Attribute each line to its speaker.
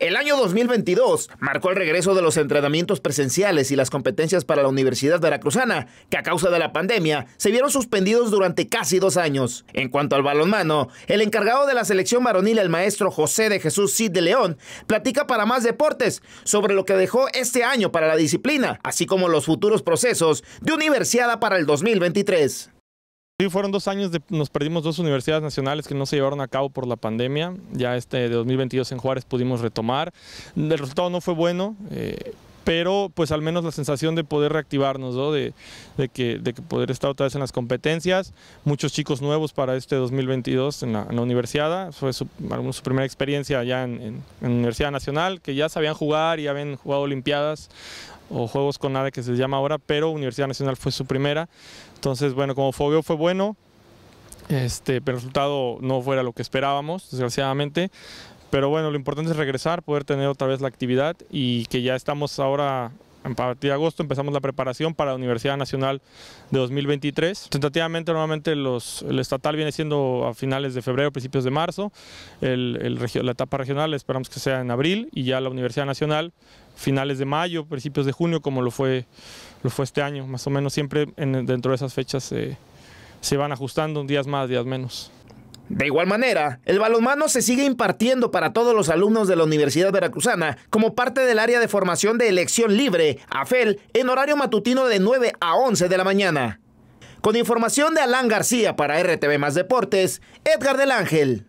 Speaker 1: El año 2022 marcó el regreso de los entrenamientos presenciales y las competencias para la Universidad Veracruzana, que a causa de la pandemia se vieron suspendidos durante casi dos años. En cuanto al balonmano, el encargado de la selección varonil, el maestro José de Jesús Cid de León, platica para más deportes sobre lo que dejó este año para la disciplina, así como los futuros procesos de
Speaker 2: Universidad para el 2023. Sí, fueron dos años, de, nos perdimos dos universidades nacionales que no se llevaron a cabo por la pandemia. Ya este de 2022 en Juárez pudimos retomar. El resultado no fue bueno. Eh, pero pues al menos la sensación de poder reactivarnos, ¿no? de, que, de poder estar otra vez en las competencias, muchos chicos nuevos para este 2022 en la, universidad, fue su, primera experiencia ya en, en, Universidad Nacional, que ya sabían jugar y habían jugado Olimpiadas o Juegos con nada que se llama ahora, pero Universidad Nacional fue su primera, entonces bueno, como fobio fue bueno, este, pero el resultado no fuera lo que esperábamos, desgraciadamente, pero bueno, lo importante es regresar, poder tener otra vez la actividad y que ya estamos ahora en partir de agosto empezamos la preparación para la Universidad Nacional de 2023. Tentativamente, normalmente los, el estatal viene siendo a finales de febrero, principios de marzo. El, la etapa regional esperamos que sea en abril y ya la Universidad Nacional finales de mayo, principios de junio, como lo fue, lo fue este año. Más o menos siempre dentro de esas fechas se van ajustando días más, días menos.
Speaker 1: De igual manera, el balonmano se sigue impartiendo para todos los alumnos de la Universidad Veracruzana como parte del área de formación de elección libre, AFEL, en horario matutino de 9 a 11 de la mañana. Con información de Alan García para RTV Más Deportes, Edgar del Ángel.